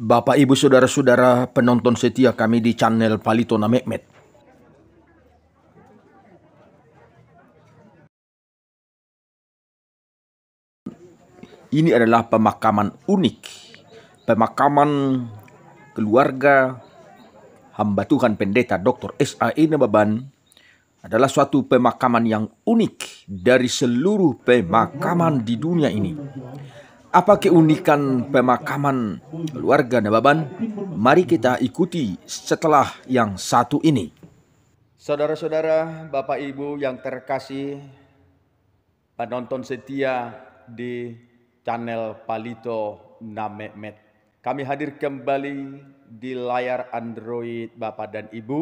Bapak Ibu Saudara-saudara penonton setia kami di channel Palitona Mehmet. Ini adalah pemakaman unik. Pemakaman keluarga hamba Tuhan pendeta Dr. S.A. Inababan adalah suatu pemakaman yang unik dari seluruh pemakaman di dunia ini. Apa keunikan pemakaman keluarga Nababan? Mari kita ikuti setelah yang satu ini. Saudara-saudara, Bapak Ibu yang terkasih, penonton setia di channel Palito Namemet. Kami hadir kembali di layar Android Bapak dan Ibu.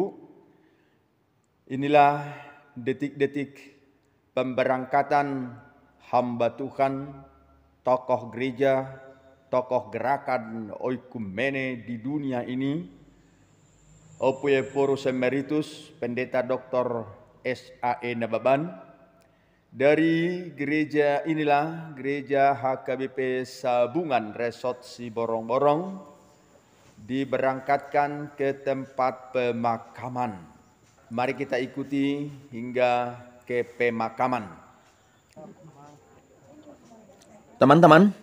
Inilah detik-detik pemberangkatan hamba Tuhan tokoh gereja, tokoh gerakan oikumene di dunia ini, Porus Emeritus, Pendeta Dr. S.A.E. Nababan, dari gereja inilah, gereja HKBP Sabungan Resort Siborong Borong-Borong, diberangkatkan ke tempat pemakaman. Mari kita ikuti hingga ke pemakaman. Teman-teman,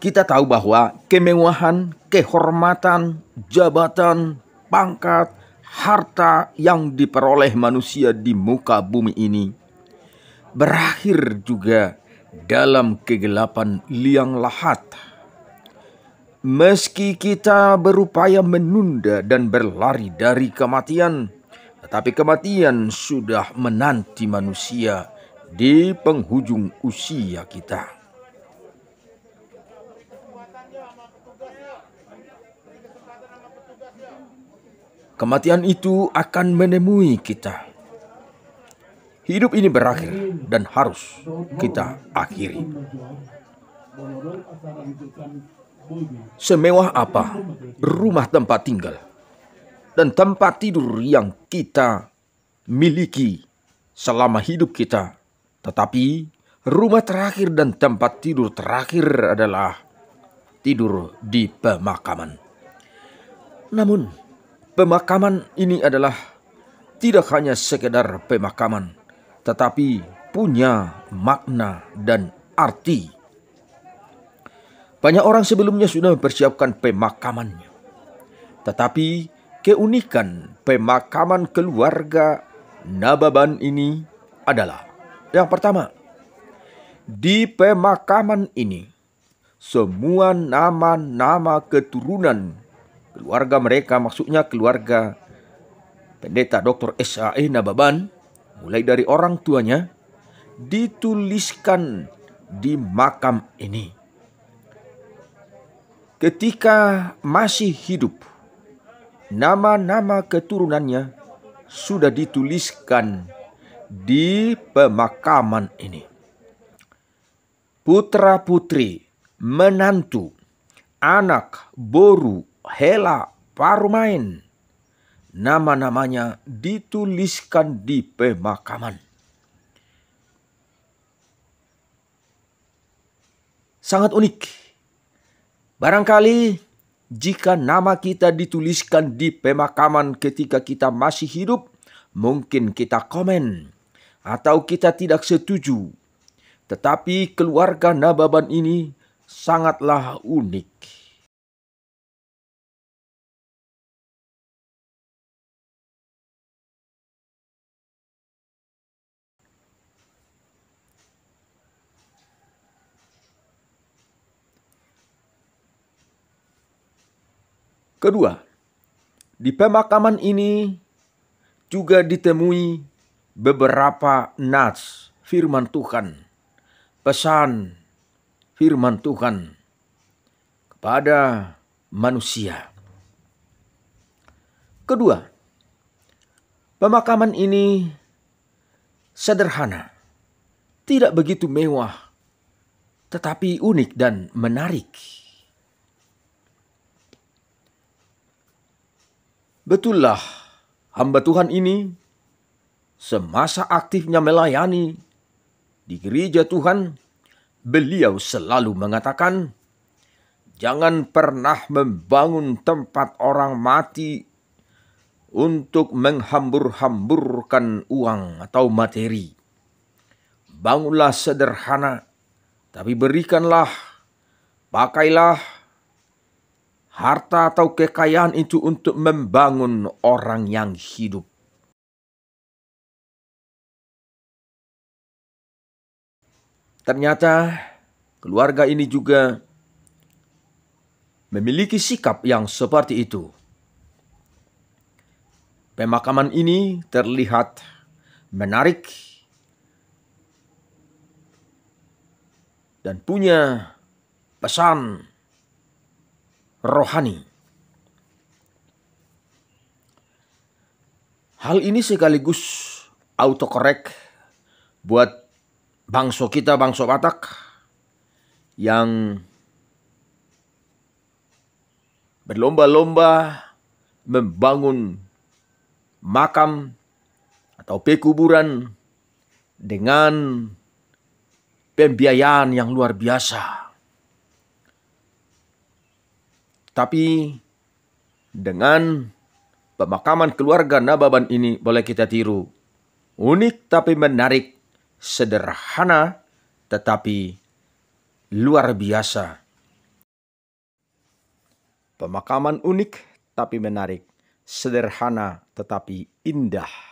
kita tahu bahwa kemewahan, kehormatan, jabatan, pangkat, harta yang diperoleh manusia di muka bumi ini berakhir juga dalam kegelapan liang lahat. Meski kita berupaya menunda dan berlari dari kematian, tetapi kematian sudah menanti manusia di penghujung usia kita. Kematian itu akan menemui kita. Hidup ini berakhir dan harus kita akhiri. Semewah apa rumah tempat tinggal dan tempat tidur yang kita miliki selama hidup kita, tetapi rumah terakhir dan tempat tidur terakhir adalah tidur di pemakaman. Namun, pemakaman ini adalah tidak hanya sekedar pemakaman, tetapi punya makna dan arti. Banyak orang sebelumnya sudah mempersiapkan pemakamannya. Tetapi keunikan pemakaman keluarga Nababan ini adalah yang pertama, di pemakaman ini semua nama-nama keturunan keluarga mereka maksudnya keluarga pendeta Dr. S.A.E. Nababan mulai dari orang tuanya dituliskan di makam ini. Ketika masih hidup, nama-nama keturunannya sudah dituliskan di pemakaman ini. Putra-putri menantu, anak, boru, hela, parumain. Nama-namanya dituliskan di pemakaman. Sangat unik. Barangkali jika nama kita dituliskan di pemakaman ketika kita masih hidup, mungkin kita komen atau kita tidak setuju. Tetapi keluarga Nababan ini sangatlah unik. Kedua, di pemakaman ini juga ditemui beberapa nats firman Tuhan, pesan firman Tuhan kepada manusia. Kedua, pemakaman ini sederhana, tidak begitu mewah, tetapi unik dan menarik. Betullah, hamba Tuhan ini semasa aktifnya melayani di gereja Tuhan beliau selalu mengatakan, "Jangan pernah membangun tempat orang mati untuk menghambur-hamburkan uang atau materi. Bangunlah sederhana, tapi berikanlah, pakailah harta atau kekayaan itu untuk membangun orang yang hidup." Ternyata keluarga ini juga memiliki sikap yang seperti itu. Pemakaman ini terlihat menarik dan punya pesan rohani. Hal ini sekaligus autokorek buat Bangso kita bangso Batak yang berlomba-lomba membangun makam atau pekuburan dengan pembiayaan yang luar biasa. Tapi dengan pemakaman keluarga Nababan ini boleh kita tiru. Unik tapi menarik sederhana tetapi luar biasa. Pemakaman unik tapi menarik, sederhana tetapi indah.